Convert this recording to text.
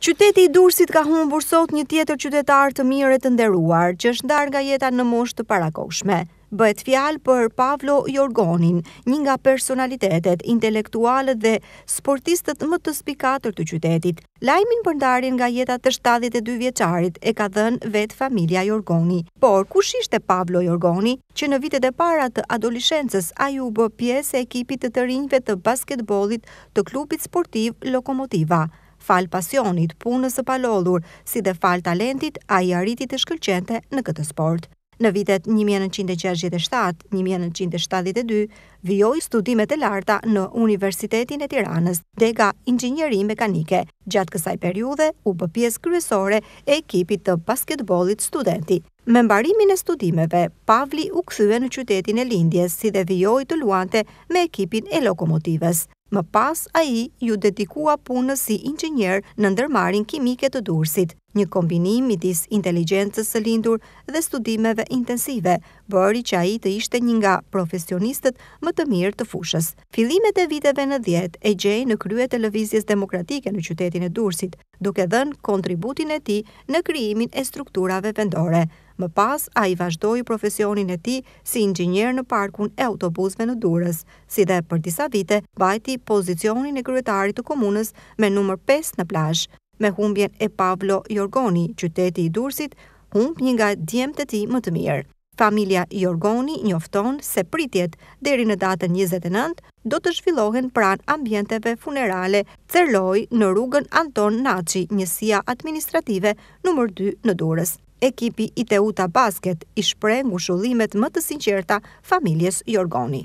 Qyteti i Durësit ka humbur sot një tjetër qytetar të mire të nderuar, që është ndar nga jeta në moshtë të parakoshme. Bëhet fjalë për Pavlo Jorgonin, një nga personalitetet intelektualet dhe sportistët më të spikatër të qytetit. Lajmin për ndarjen nga jeta të 72 vjeçarit e ka dhënë vetë familja Jorgoni. Por kush ishte Pavlo Jorgoni, që në vitet e para të adoleshencës ai u bë pjesë e ekipit të të rinjve të basketbollit të klubit sportiv Lokomotiva? fal pasionit, punës e palodhur, si dhe fal talentit, a i arritit të shkëllqente në këtë sport. Në vitet 1967-1972, vjoj studimet e larta në Universitetin e Tiranës, dhe ga mekanike, gjatë kësaj periude u pëpjes kryesore e ekipit të basketbolit studenti. Me mbarimin e studimeve, Pavli u këthyve në qytetin e Lindjes, si dhe vjoj të luante me ekipin e lokomotives. Më pas, a i ju dedikua punës si inxinjer në ndërmarin kimike të dursit. Një kombinim i inteligjencës inteligencës së lindur dhe studimeve intensive, bëri që a i të ishte një nga profesionistët më të mirë të fushës. Filimet e viteve në djetë e gjej në krye televizjes demokratike në qytetin e Dursit, duke dhenë kontributin e ti në kryimin e strukturave vendore. Më pas, a i vazhdoj profesionin e ti si ingjenjer në parkun e autobusve në Durës, si dhe për disa vite bajti pozicionin e kryetarit të komunës me numër 5 në plashë me humbjen e Pavlo Jorgoni, qyteti i Durrësit, humb një nga djemtë të tij më të mirë. Familja Jorgoni njofton se pritjet deri në datën 29 do të zhvillohen pran ambienteve funerale Cerloj në rrugën Anton Naçi, njësia administrative nr. 2 në Durrës. Ekipi i Teuta Basket i shpreh ngushëllimet më të sinqerta familjes Jorgoni.